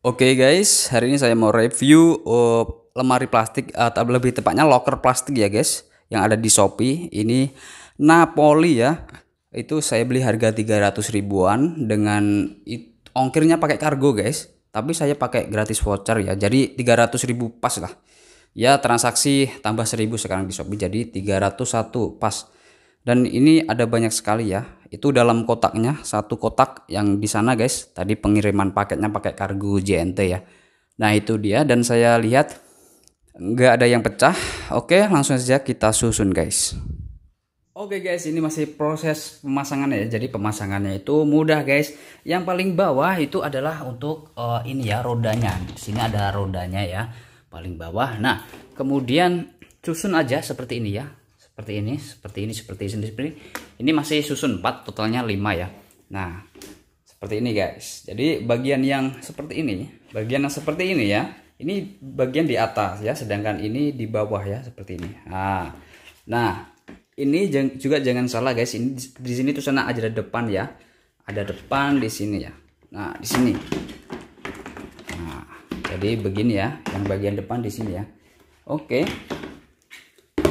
Oke okay guys, hari ini saya mau review uh, lemari plastik atau eh, lebih tepatnya locker plastik ya guys yang ada di Shopee. Ini Napoli ya. Itu saya beli harga 300 ribuan dengan ongkirnya pakai kargo guys. Tapi saya pakai gratis voucher ya. Jadi 300 ribu pas lah. Ya transaksi tambah 1000 sekarang di Shopee jadi 301 pas. Dan ini ada banyak sekali ya itu dalam kotaknya satu kotak yang di sana guys tadi pengiriman paketnya pakai kargo JNT ya nah itu dia dan saya lihat nggak ada yang pecah oke langsung saja kita susun guys Oke guys, ini masih proses pemasangannya ya. Jadi pemasangannya itu mudah guys. Yang paling bawah itu adalah untuk uh, ini ya rodanya. Di sini ada rodanya ya, paling bawah. Nah, kemudian susun aja seperti ini ya seperti ini seperti ini seperti ini seperti ini ini masih susun 4 totalnya 5 ya nah seperti ini guys jadi bagian yang seperti ini bagian yang seperti ini ya ini bagian di atas ya sedangkan ini di bawah ya seperti ini nah, nah ini juga jangan salah guys ini di sini tuh sana ada depan ya ada depan di sini ya nah di sini nah jadi begini ya yang bagian depan di sini ya oke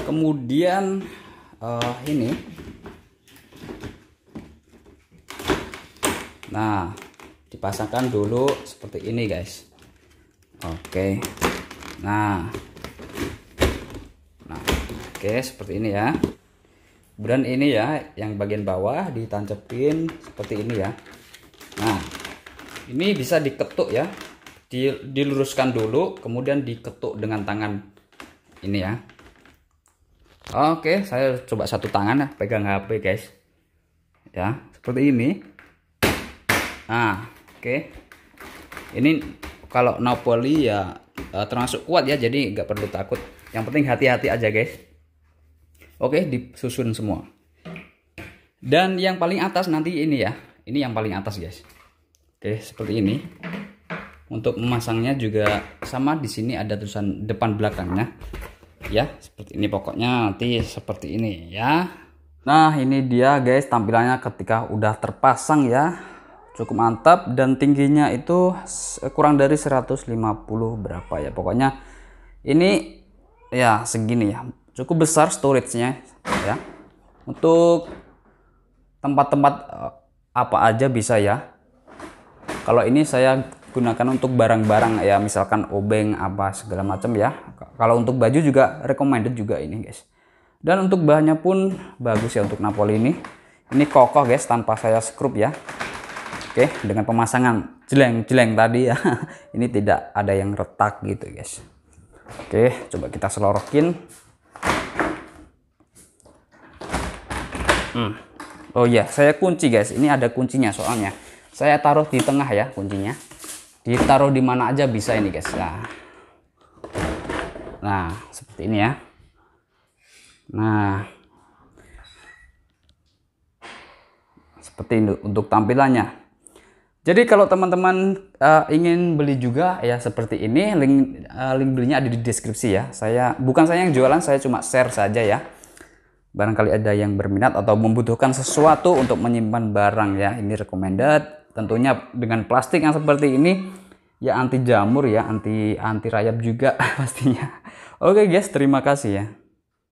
kemudian uh, ini nah dipasangkan dulu seperti ini guys oke nah nah oke seperti ini ya kemudian ini ya yang bagian bawah ditancepin seperti ini ya nah ini bisa diketuk ya diluruskan dulu kemudian diketuk dengan tangan ini ya Oke, saya coba satu tangan ya, pegang HP guys. Ya, seperti ini. Nah, oke. Ini kalau Napoli ya eh, termasuk kuat ya, jadi nggak perlu takut. Yang penting hati-hati aja guys. Oke, disusun semua. Dan yang paling atas nanti ini ya. Ini yang paling atas guys. Oke, seperti ini. Untuk memasangnya juga sama di sini ada tulisan depan belakangnya ya seperti ini pokoknya nanti seperti ini ya nah ini dia guys tampilannya ketika udah terpasang ya cukup mantap dan tingginya itu kurang dari 150 berapa ya pokoknya ini ya segini ya cukup besar storage-nya ya untuk tempat-tempat eh, apa aja bisa ya kalau ini saya gunakan untuk barang-barang ya misalkan obeng apa segala macam ya kalau untuk baju juga recommended juga ini guys. Dan untuk bahannya pun bagus ya untuk Napoli ini. Ini kokoh guys tanpa saya skrup ya. Oke, dengan pemasangan jeleng-jeleng tadi ya. Ini tidak ada yang retak gitu guys. Oke, coba kita selorokin. Hmm. Oh iya, saya kunci guys. Ini ada kuncinya soalnya. Saya taruh di tengah ya kuncinya. Ditaruh di mana aja bisa ini guys. Nah, Nah, seperti ini ya. Nah, seperti ini untuk tampilannya. Jadi kalau teman-teman uh, ingin beli juga ya seperti ini, link uh, link belinya ada di deskripsi ya. Saya bukan saya yang jualan, saya cuma share saja ya. Barangkali ada yang berminat atau membutuhkan sesuatu untuk menyimpan barang ya. Ini recommended. Tentunya dengan plastik yang seperti ini ya anti jamur ya anti anti rayap juga pastinya oke guys terima kasih ya